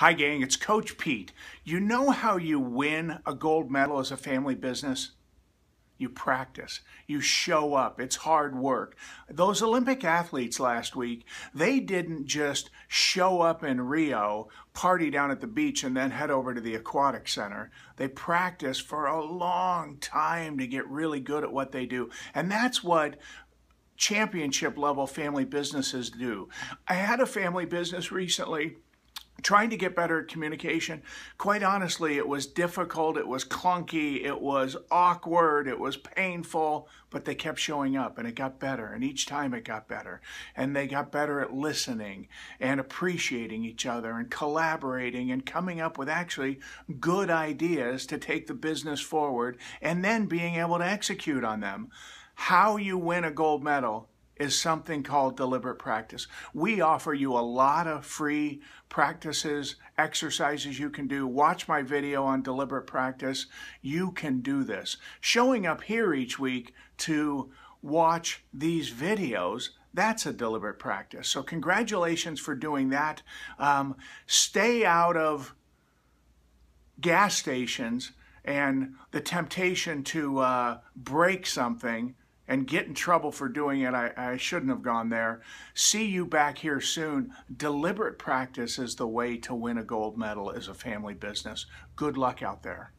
Hi, gang, it's Coach Pete. You know how you win a gold medal as a family business? You practice, you show up, it's hard work. Those Olympic athletes last week, they didn't just show up in Rio, party down at the beach, and then head over to the aquatic center. They practiced for a long time to get really good at what they do. And that's what championship level family businesses do. I had a family business recently trying to get better at communication. Quite honestly, it was difficult, it was clunky, it was awkward, it was painful, but they kept showing up and it got better. And each time it got better. And they got better at listening and appreciating each other and collaborating and coming up with actually good ideas to take the business forward and then being able to execute on them. How you win a gold medal is something called deliberate practice. We offer you a lot of free practices, exercises you can do. Watch my video on deliberate practice. You can do this. Showing up here each week to watch these videos, that's a deliberate practice. So, congratulations for doing that. Um, stay out of gas stations and the temptation to uh, break something and get in trouble for doing it. I, I, shouldn't have gone there. See you back here soon. Deliberate practice is the way to win a gold medal as a family business. Good luck out there.